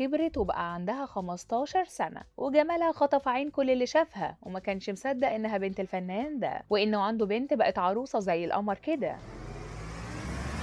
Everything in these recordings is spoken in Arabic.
كبرت وبقى عندها 15 سنة وجمالها خطف عين كل اللي شافها وما كانش مصدق إنها بنت الفنان ده وإنه عنده بنت بقت عروسة زي القمر كده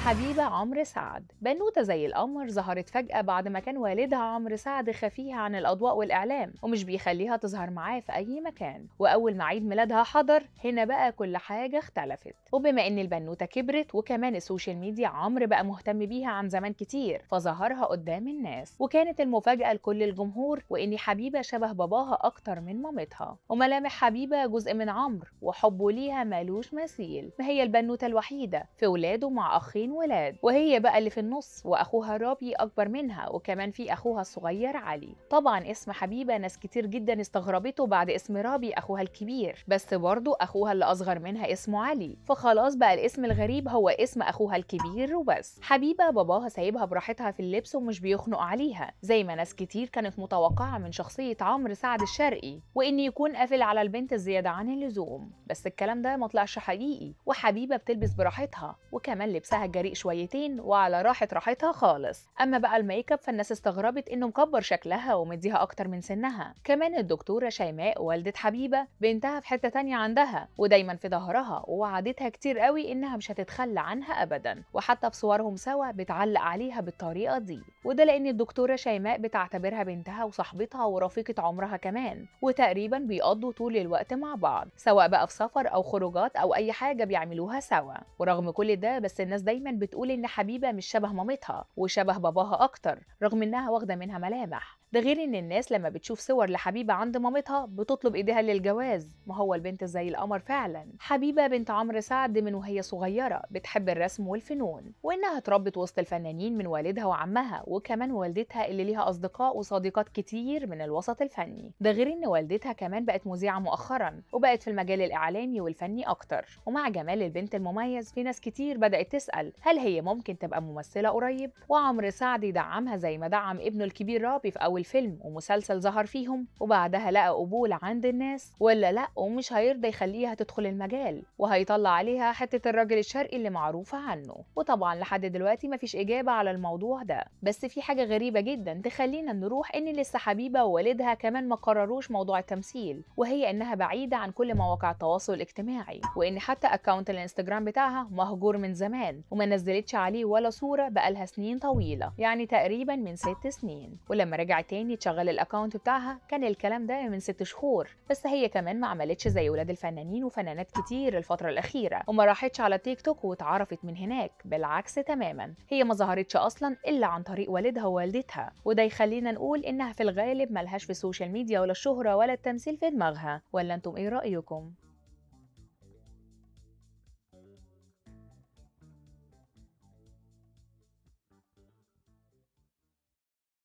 حبيبة عمرو سعد بنوتة زي القمر ظهرت فجأة بعد ما كان والدها عمرو سعد خفيها عن الأضواء والإعلام ومش بيخليها تظهر معاه في أي مكان وأول ما عيد ميلادها حضر هنا بقى كل حاجة اختلفت وبما إن البنوتة كبرت وكمان السوشيال ميديا عمرو بقى مهتم بيها عن زمان كتير فظهرها قدام الناس وكانت المفاجأة لكل الجمهور وإن حبيبة شبه باباها أكتر من مامتها وملامح حبيبة جزء من عمرو وحبه ليها مالوش مثيل ما هي البنوتة الوحيدة في ولاده مع أخين ولاد وهي بقى اللي في النص واخوها رابي اكبر منها وكمان في اخوها الصغير علي طبعا اسم حبيبه ناس كتير جدا استغربته بعد اسم رابي اخوها الكبير بس برضه اخوها اللي اصغر منها اسمه علي فخلاص بقى الاسم الغريب هو اسم اخوها الكبير وبس حبيبه باباها سايبها براحتها في اللبس ومش بيخنق عليها زي ما ناس كتير كانت متوقعه من شخصيه عمرو سعد الشرقي وان يكون قافل على البنت الزياده عن اللزوم بس الكلام ده ما طلعش حقيقي وحبيبه بتلبس براحتها وكمان لبسها جريء شويتين وعلى راحه راحتها خالص اما بقى الميك اب فالناس استغربت انه مكبر شكلها ومديها اكتر من سنها كمان الدكتوره شيماء والده حبيبه بنتها في حته تانية عندها ودايما في ظهرها ووعدتها كتير قوي انها مش هتتخلى عنها ابدا وحتى في صورهم سوا بتعلق عليها بالطريقه دي وده لان الدكتوره شيماء بتعتبرها بنتها وصاحبتها ورفيقه عمرها كمان وتقريبا بيقضوا طول الوقت مع بعض سواء بقى في سفر او خروجات او اي حاجه بيعملوها سوا ورغم كل ده بس الناس دايما دايما بتقول إن حبيبة مش شبه مامتها وشبه باباها أكتر رغم إنها واخدة منها ملامح ده غير إن الناس لما بتشوف صور لحبيبة عند مامتها بتطلب إيديها للجواز ما هو البنت زي القمر فعلا حبيبة بنت عمرو سعد من وهي صغيرة بتحب الرسم والفنون وإنها اتربت وسط الفنانين من والدها وعمها وكمان والدتها اللي ليها أصدقاء وصديقات كتير من الوسط الفني ده غير إن والدتها كمان بقت مذيعة مؤخرا وبقت في المجال الإعلامي والفني أكتر ومع جمال البنت المميز في ناس كتير بدأت تسأل هل هي ممكن تبقى ممثلة قريب؟ وعمر سعد يدعمها زي ما دعم ابنه الكبير رابي في أول فيلم ومسلسل ظهر فيهم وبعدها لقى قبول عند الناس ولا لأ ومش هيرضى يخليها تدخل المجال وهيطلع عليها حتة الراجل الشرقي اللي معروفة عنه وطبعا لحد دلوقتي مفيش إجابة على الموضوع ده بس في حاجة غريبة جدا تخلينا نروح إن لسه حبيبة ووالدها كمان ما قرروش موضوع التمثيل وهي إنها بعيدة عن كل مواقع التواصل الاجتماعي وإن حتى أكاونت الانستجرام بتاعها مهجور من زمان وما نزلتش عليه ولا صورة بقالها سنين طويلة يعني تقريبا من ست سنين ولما رجعت تاني تشغل الاكونت بتاعها كان الكلام ده من ست شهور بس هي كمان ما عملتش زي ولاد الفنانين وفنانات كتير الفترة الأخيرة وما راحتش على تيك توك واتعرفت من هناك بالعكس تماما هي ما ظهرتش أصلا إلا عن طريق والدها ووالدتها وده يخلينا نقول إنها في الغالب ملهاش في السوشيال ميديا ولا الشهرة ولا التمثيل في دماغها ولا أنتم إيه رأيكم؟